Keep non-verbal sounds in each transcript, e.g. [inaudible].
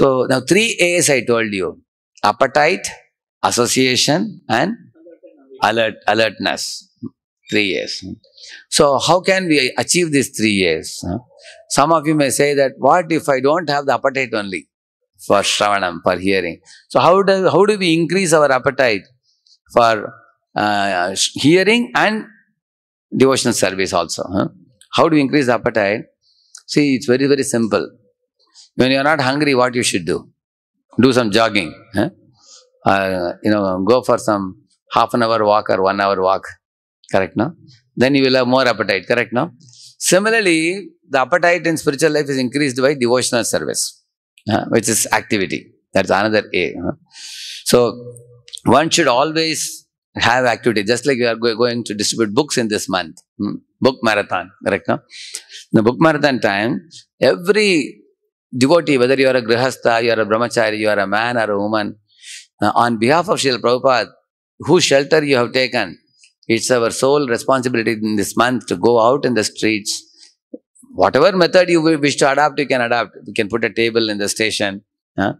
So now three A's I told you. Appetite, association and alert, alertness. Three A's. So how can we achieve these three A's? Some of you may say that what if I don't have the appetite only for Shravanam, for hearing. So how do, how do we increase our appetite for uh, hearing and devotional service also? Huh? How do we increase the appetite? See, it's very, very simple. When you are not hungry, what you should do? Do some jogging. huh? Uh, you know, go for some half an hour walk or one hour walk. Correct, no? Then you will have more appetite. Correct, no? Similarly, the appetite in spiritual life is increased by devotional service, uh, which is activity. That's another A. So, one should always have activity, just like you are go going to distribute books in this month, hmm? book marathon, correct? No? In the book marathon time, every devotee, whether you are a grihastha, you are a brahmachari, you are a man or a woman, uh, on behalf of Srila Prabhupada, whose shelter you have taken, it's our sole responsibility in this month to go out in the streets. Whatever method you wish to adopt, you can adopt. You can put a table in the station, uh,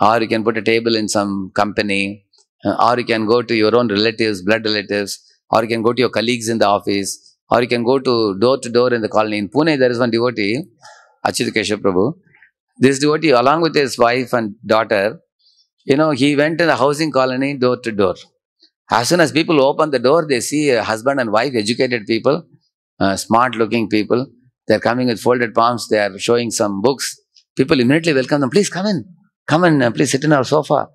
or you can put a table in some company, uh, or you can go to your own relatives, blood relatives, or you can go to your colleagues in the office, or you can go to door to door in the colony. In Pune, there is one devotee, Achyut Keshav Prabhu. This devotee, along with his wife and daughter, you know, he went to the housing colony door to door. As soon as people open the door, they see a husband and wife, educated people, uh, smart looking people. They're coming with folded palms, they are showing some books. People immediately welcome them, please come in, come in, uh, please sit in our sofa.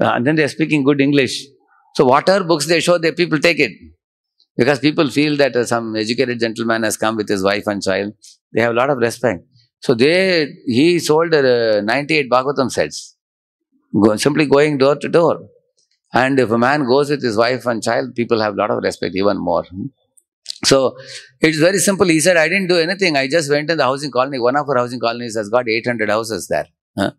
Uh, and then they're speaking good English. So, whatever books they show, the people take it. Because people feel that uh, some educated gentleman has come with his wife and child. They have a lot of respect. So they, he sold uh, 98 Bhagavatam sets, go, simply going door to door. And if a man goes with his wife and child, people have a lot of respect, even more. So it's very simple. He said, I didn't do anything. I just went in the housing colony. One of our housing colonies has got 800 houses there, huh?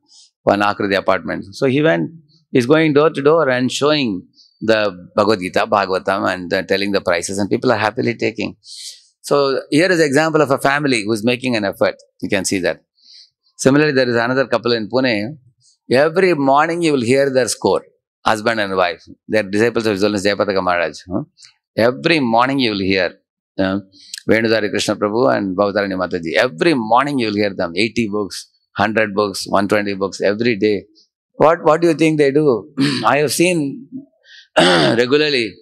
one Akriti apartment. So he went, he's going door to door and showing the Bhagavad Gita, Bhagavatam, and uh, telling the prices, and people are happily taking. So, here is example of a family who is making an effort. You can see that. Similarly, there is another couple in Pune. Every morning you will hear their score, husband and wife. They are disciples of Visualness Jayapataka Maharaj. Every morning you will hear uh, Venudari Krishna Prabhu and Bhavatarani Mataji. Every morning you will hear them, 80 books, 100 books, 120 books, every day. What, what do you think they do? [clears throat] I have seen [clears throat] regularly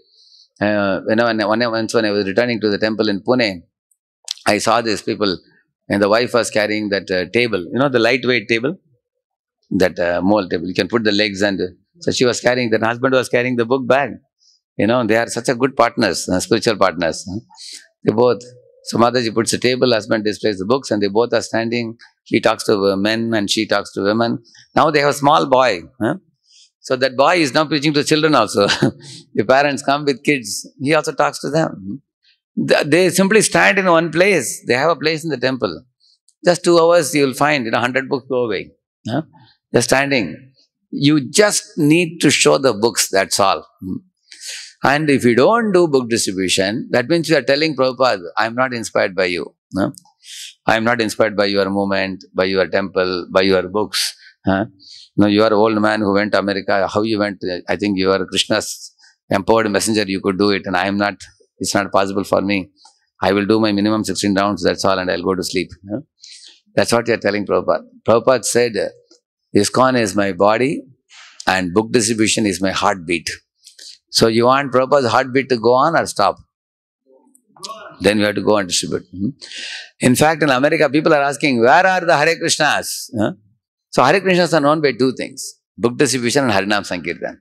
uh, when, I, once when I was returning to the temple in Pune, I saw these people, and the wife was carrying that uh, table, you know, the lightweight table, that uh, mole table. You can put the legs and uh, so she was carrying. That husband was carrying the book bag. You know, they are such a good partners, uh, spiritual partners. They both. So Mataji puts the table, husband displays the books, and they both are standing. He talks to uh, men and she talks to women. Now they have a small boy. Huh? So that boy is now preaching to children also. [laughs] the parents come with kids, he also talks to them. They simply stand in one place. They have a place in the temple. Just two hours you will find, you know, 100 books go away. They're standing. You just need to show the books, that's all. Hmm. And if you don't do book distribution, that means you are telling Prabhupada, I'm not inspired by you. I'm not inspired by your movement, by your temple, by your books. Huh? No, you are old man who went America. How you went? I think you are Krishna's empowered messenger. You could do it, and I am not. It's not possible for me. I will do my minimum 16 rounds. That's all, and I'll go to sleep. That's what you are telling Prabhupada. Prabhupada said, "Iskon is my body, and book distribution is my heartbeat." So you want Prabhupada's heartbeat to go on or stop? Then you have to go and distribute. Hmm? In fact, in America, people are asking, "Where are the Hare Krishnas?" Huh? So Hare Krishnas are known by two things, book distribution and Harinam Sankirtan.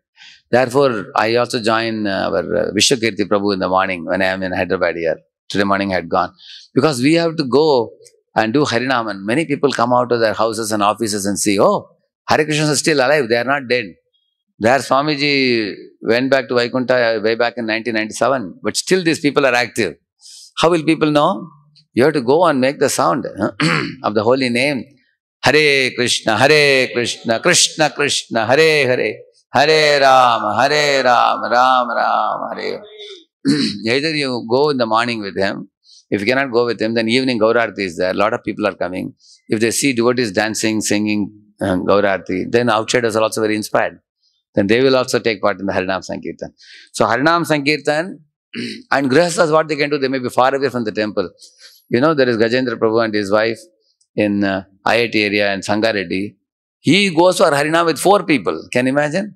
Therefore, I also join uh, our uh, Vishwakirti Prabhu in the morning when I am in Hyderabad here. Today morning I had gone. Because we have to go and do Harinam and many people come out of their houses and offices and see, oh, Hare Krishnas are still alive, they are not dead. There Swamiji went back to Vaikuntha uh, way back in 1997, but still these people are active. How will people know? You have to go and make the sound [clears throat] of the holy name Hare Krishna, Hare Krishna, Krishna Krishna, Hare Hare, Hare Rama, Hare Rama, Rama Rama, Hare. [clears throat] Either you go in the morning with him. If you cannot go with him, then evening Gaurarti is there. A lot of people are coming. If they see devotees dancing, singing uh, then outsiders are also very inspired. Then they will also take part in the Harinam Sankirtan. So Harinam Sankirtan [clears throat] and Grihasas, what they can do, they may be far away from the temple. You know, there is Gajendra Prabhu and his wife in uh, IIT area and Sangareddy. He goes for harina with four people. Can you imagine?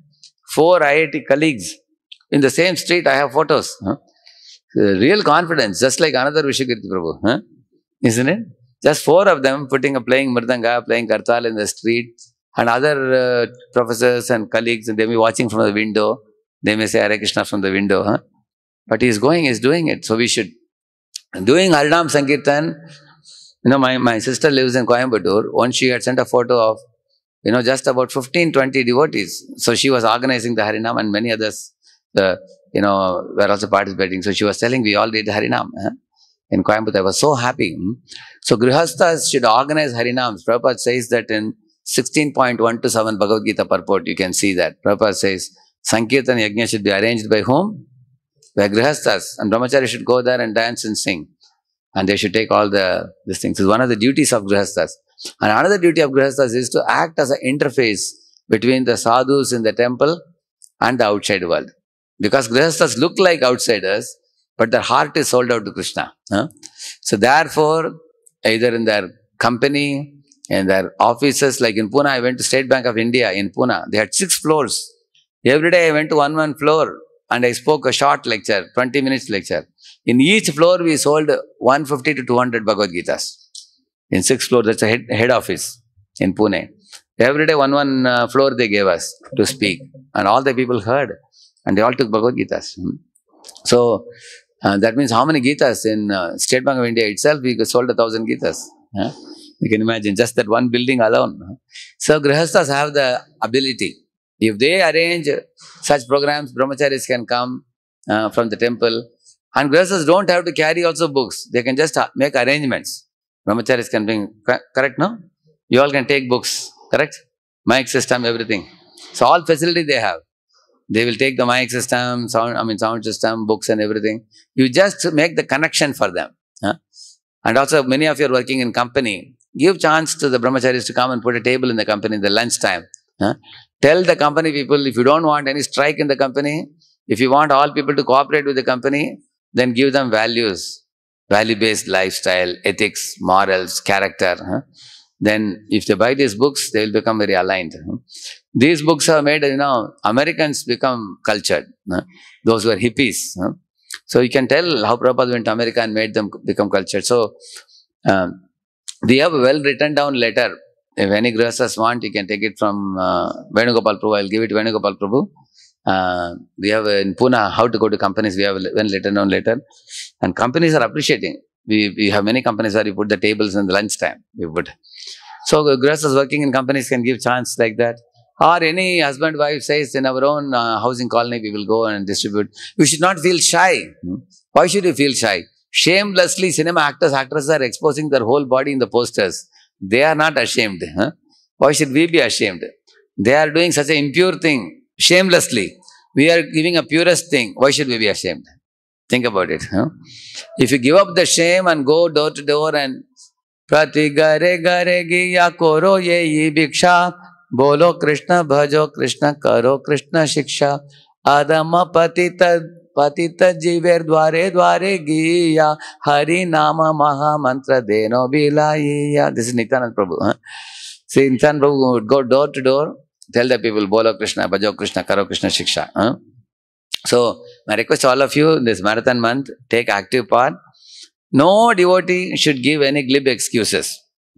Four IIT colleagues in the same street. I have photos. Huh? Uh, real confidence, just like another Vishwakirti Prabhu. Huh? Isn't it? Just four of them putting a playing Mridanga, playing Kartal in the street. And other uh, professors and colleagues, they may be watching from the window. They may say Hare Krishna from the window. Huh? But he's going, he's doing it. So we should. Doing Harinam Sankirtan you know, my, my sister lives in Coimbatore. Once she had sent a photo of, you know, just about 15, 20 devotees. So she was organizing the Harinam and many others, uh, you know, were also participating. So she was telling, we all did Harinam. Huh? In Coimbatore, I was so happy. Hmm? So Grihasthas should organize Harinams. Prabhupada says that in 16.127 Bhagavad Gita purport, you can see that. Prabhupada says, Sankirtan Yajna should be arranged by whom? By Grihasthas. And Brahmachari should go there and dance and sing and they should take all the these things. It's one of the duties of grihasthas. And another duty of grihasthas is to act as an interface between the sadhus in the temple and the outside world. Because grihasthas look like outsiders, but their heart is sold out to Krishna. Huh? So therefore, either in their company, in their offices, like in Pune, I went to State Bank of India in Pune. They had six floors. Every day I went to one one floor and I spoke a short lecture, 20 minutes lecture. In each floor, we sold 150 to 200 Bhagavad Gitas. In sixth floor, that's a head, head office in Pune. Every day, one one uh, floor they gave us to speak, and all the people heard, and they all took Bhagavad Gitas. So uh, that means how many Gitas in uh, State Bank of India itself? We sold a thousand Gitas. You can imagine just that one building alone. So grihastas have the ability if they arrange such programs, brahmacharis can come uh, from the temple. And gurus don't have to carry also books. They can just uh, make arrangements. Brahmacharis can bring, correct, no? You all can take books, correct? Mic system, everything. So all facility they have. They will take the mic system, sound, I mean sound system, books and everything. You just make the connection for them. Huh? And also many of you are working in company. Give chance to the brahmacharis to come and put a table in the company in the lunch time. Huh? Tell the company people if you don't want any strike in the company, if you want all people to cooperate with the company, then give them values, value based lifestyle, ethics, morals, character. Huh? Then, if they buy these books, they will become very aligned. These books have made, you know, Americans become cultured. Huh? Those were hippies. So, you can tell how Prabhupada went to America and made them become cultured. So, um, we have a well written down letter if any grihasthas want, he can take it from uh, Venugopal Prabhu. I'll give it to Venugopal Prabhu. Uh, we have in Pune how to go to companies. We have when letter known later. And companies are appreciating. We, we have many companies where you put the tables in the lunchtime. We put. So uh, grihasthas working in companies can give chance like that. Or any husband wife says in our own uh, housing colony we will go and distribute. We should not feel shy. Hmm? Why should you feel shy? Shamelessly cinema actors, actresses are exposing their whole body in the posters. They are not ashamed. Huh? Why should we be ashamed? They are doing such a impure thing shamelessly. We are giving a purest thing. Why should we be ashamed? Think about it. Huh? If you give up the shame and go door to door and prati gare gare giya कोरो ye ye bhiksha bolo krishna bhajo krishna karo krishna shiksha adama patita पति जीवेर द्वारे द्वारे गीया हरि नाम महामंत्र देनो बिलाईया this is प्रभु श्री नितानंद प्रभु go door to door tell the people बोलो कृष्ण भजो कृष्ण करो कृष्ण शिक्षा so my request all of you this marathon month take active part no devotee should give any glib excuses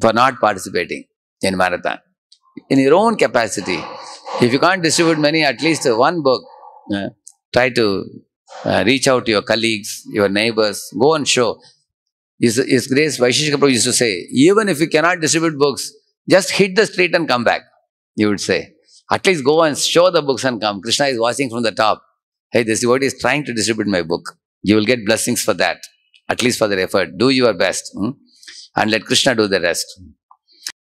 for not participating in marathon in your own capacity if you can't distribute many at least one book try to Uh, reach out to your colleagues, your neighbors, go and show. His, His Grace Vaisheshika Prabhu used to say, even if you cannot distribute books, just hit the street and come back, you would say. At least go and show the books and come. Krishna is watching from the top. Hey, this devotee is trying to distribute my book. You will get blessings for that, at least for the effort. Do your best. Hmm? And let Krishna do the rest.